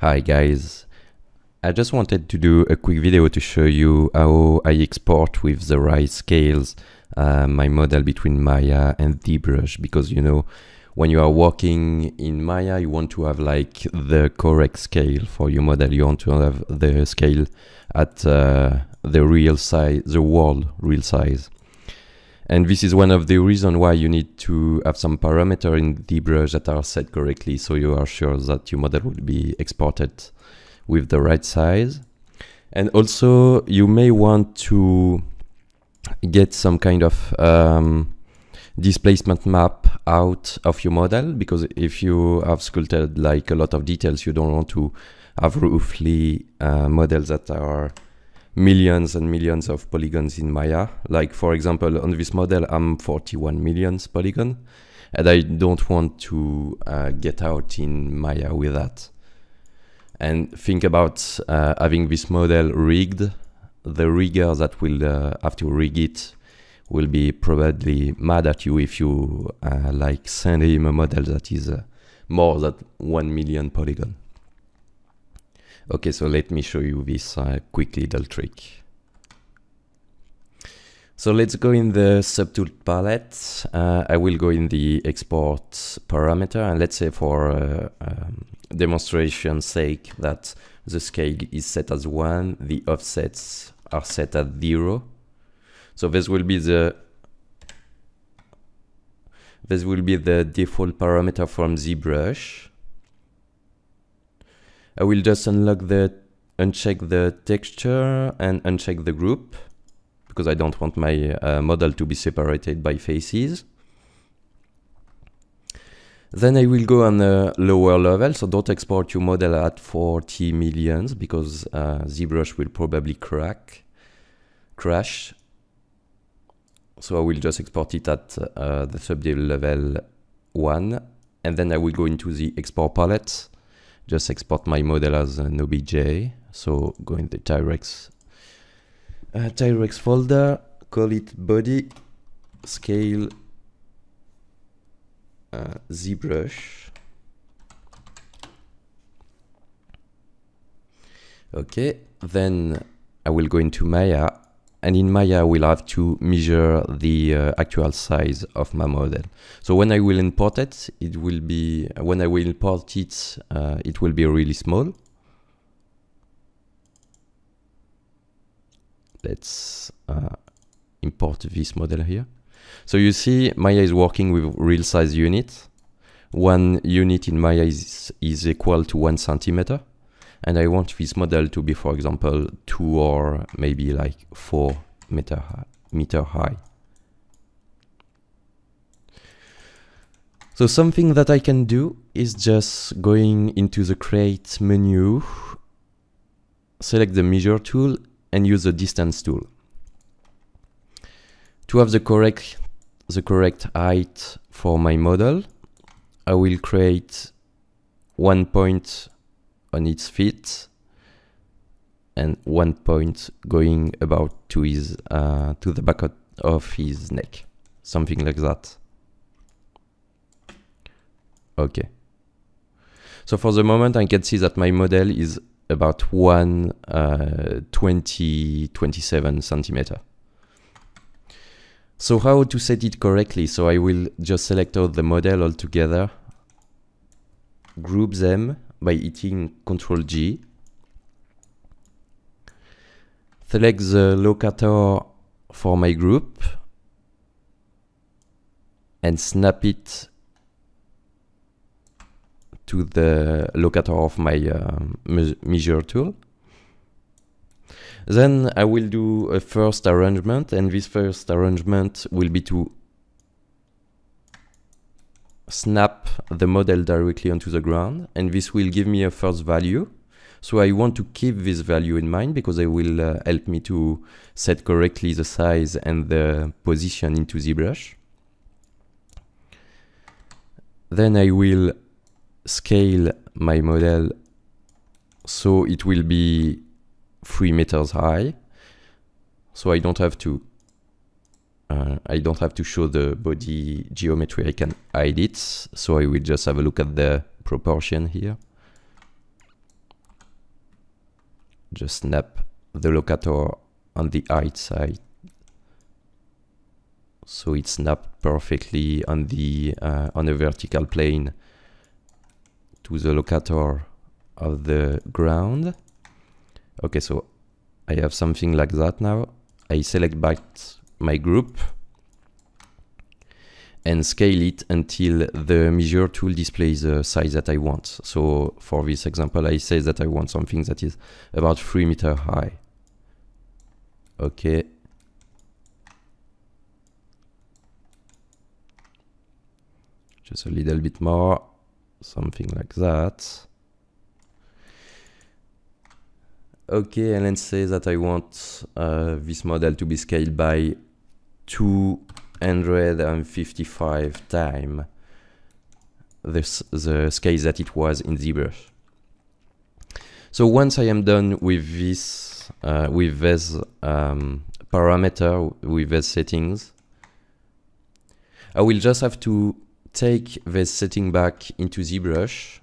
Hi guys, I just wanted to do a quick video to show you how I export with the right scales uh, my model between Maya and ZBrush because you know when you are working in Maya you want to have like the correct scale for your model, you want to have the scale at uh, the real size, the world real size. And this is one of the reasons why you need to have some parameter in ZBrush that are set correctly so you are sure that your model will be exported with the right size. And also you may want to get some kind of um, displacement map out of your model because if you have sculpted like a lot of details, you don't want to have roughly uh, models that are millions and millions of polygons in Maya. Like for example, on this model, I'm 41 millions polygon and I don't want to uh, get out in Maya with that. And think about uh, having this model rigged. The rigger that will uh, have to rig it will be probably mad at you if you uh, like send him a model that is uh, more than 1 million polygon. Okay, so let me show you this uh, quick little trick. So let's go in the subtool palette. Uh, I will go in the export parameter and let's say for uh, um, demonstration sake that the scale is set as one, the offsets are set at zero. So this will be the this will be the default parameter from ZBrush. I will just unlock the uncheck the texture and uncheck the group because I don't want my uh, model to be separated by faces. Then I will go on a lower level, so don't export your model at 40 millions because uh, ZBrush will probably crack, crash. So I will just export it at uh, the subdivision level 1 and then I will go into the export palette just export my model as an obj. So go in the Tyrex, uh, Tyrex folder, call it body scale uh, ZBrush. Okay, then I will go into Maya and in Maya we'll have to measure the uh, actual size of my model. So when I will import it, it will be, when I will import it, uh, it will be really small. Let's uh, import this model here. So you see Maya is working with real size unit. One unit in Maya is, is equal to one centimeter. And I want this model to be, for example, two or maybe like four meter, high, meter high. So something that I can do is just going into the create menu, select the measure tool and use the distance tool. To have the correct, the correct height for my model, I will create one point on its feet and one point going about to his uh, to the back of his neck something like that okay so for the moment i can see that my model is about 1 uh, 20 27 centimeter so how to set it correctly so i will just select all the model altogether group them by hitting Ctrl G. Select the locator for my group and snap it to the locator of my uh, measure tool. Then I will do a first arrangement and this first arrangement will be to snap the model directly onto the ground and this will give me a first value. So I want to keep this value in mind because it will uh, help me to set correctly the size and the position into ZBrush. Then I will scale my model so it will be 3 meters high. So I don't have to uh, I don't have to show the body geometry, I can hide it. So I will just have a look at the proportion here. Just snap the locator on the height side. So it snapped perfectly on the uh, on a vertical plane to the locator of the ground. Okay, so I have something like that now. I select back my group and scale it until the measure tool displays the size that I want. So for this example, I say that I want something that is about three meter high. Okay. Just a little bit more, something like that. okay, and let's say that I want uh, this model to be scaled by 255 times this, the scale that it was in ZBrush. So once I am done with this, uh, with this um, parameter, with these settings, I will just have to take this setting back into ZBrush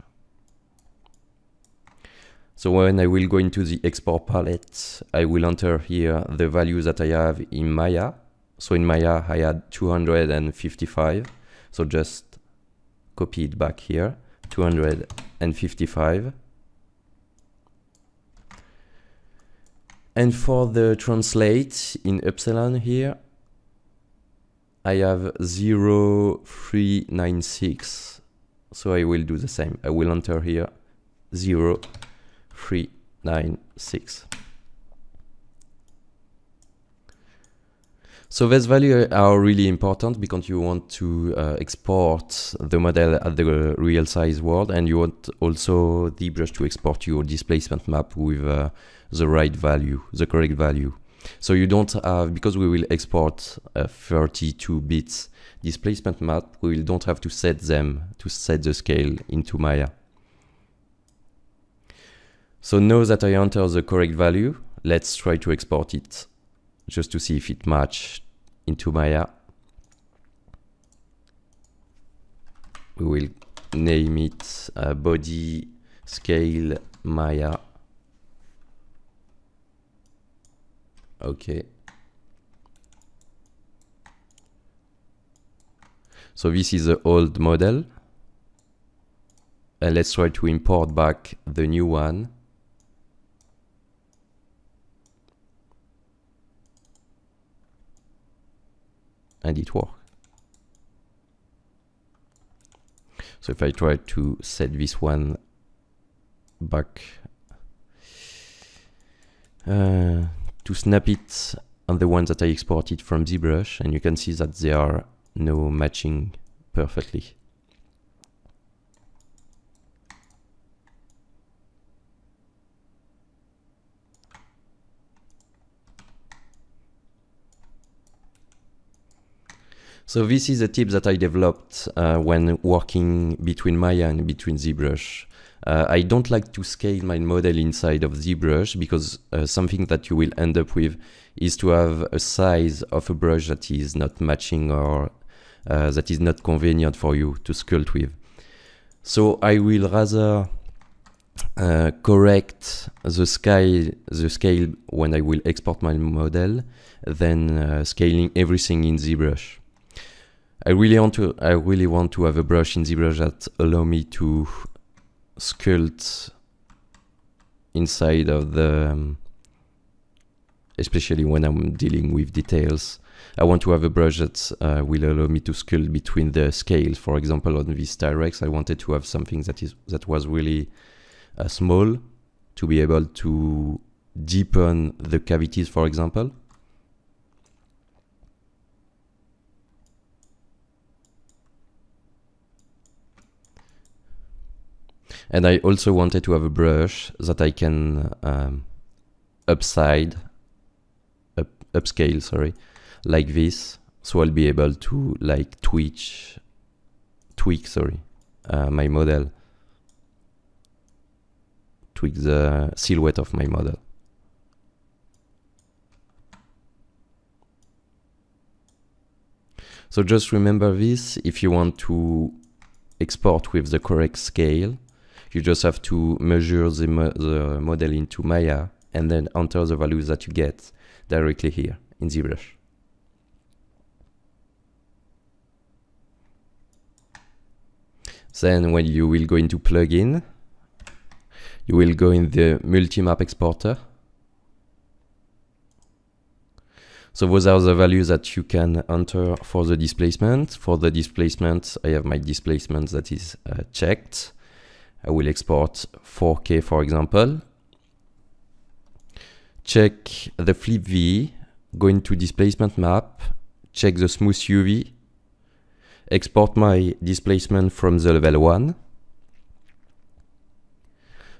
so when I will go into the export palette, I will enter here the value that I have in Maya. So in Maya, I had 255. So just copy it back here, 255. And for the translate in epsilon here, I have 0396. So I will do the same. I will enter here 0 396. So these values are really important because you want to uh, export the model at the real size world and you want also ZBrush to export your displacement map with uh, the right value, the correct value. So you don't have, because we will export a uh, 32 bits displacement map, we don't have to set them, to set the scale into Maya. So now that I enter the correct value, let's try to export it just to see if it matches into Maya. We will name it uh, body scale Maya. Okay. So this is the old model. And uh, let's try to import back the new one. and it work. So if I try to set this one back uh, to snap it on the one that I exported from ZBrush and you can see that they are no matching perfectly. So this is a tip that I developed uh, when working between Maya and between ZBrush. Uh, I don't like to scale my model inside of ZBrush because uh, something that you will end up with is to have a size of a brush that is not matching or uh, that is not convenient for you to sculpt with. So I will rather uh, correct the scale the scale when I will export my model than uh, scaling everything in ZBrush. I really want to I really want to have a brush in ZBrush that allow me to sculpt inside of the um, especially when I'm dealing with details. I want to have a brush that uh, will allow me to sculpt between the scales. For example, on this Styrex, I wanted to have something that is that was really uh, small to be able to deepen the cavities, for example. And I also wanted to have a brush that I can um, upside, up, upscale, sorry, like this. So I'll be able to like twitch, tweak, sorry, uh, my model. Tweak the silhouette of my model. So just remember this if you want to export with the correct scale you just have to measure the, mo the model into Maya and then enter the values that you get directly here in ZBrush. Then when you will go into plugin, you will go in the multi-map exporter. So those are the values that you can enter for the displacement. For the displacement, I have my displacement that is uh, checked. I will export 4K for example. Check the flip V. go into displacement map, check the smooth UV, export my displacement from the level 1,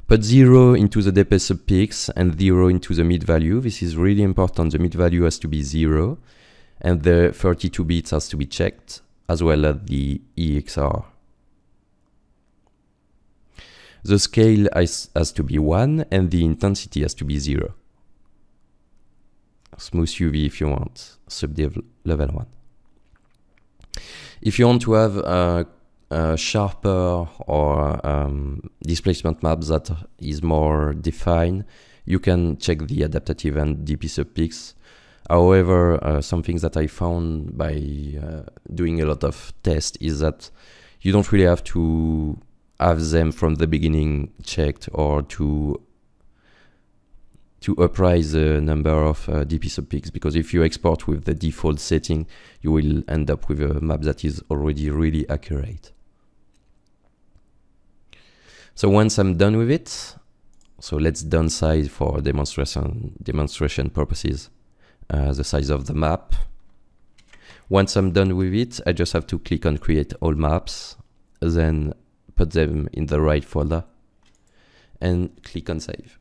put 0 into the depth of peaks and 0 into the mid value. This is really important, the mid value has to be 0 and the 32 bits has to be checked as well as the EXR the scale has, has to be 1 and the intensity has to be 0. Smooth UV if you want, subdiv level 1. If you want to have a, a sharper or um, displacement map that is more defined, you can check the adaptative and DP peaks. However, uh, something that I found by uh, doing a lot of tests is that you don't really have to have them from the beginning checked or to to apprise the number of uh, DP subpeaks because if you export with the default setting, you will end up with a map that is already really accurate. So once I'm done with it, so let's downsize for demonstration demonstration purposes uh, the size of the map. Once I'm done with it, I just have to click on create all maps, then put them in the right folder and click on save.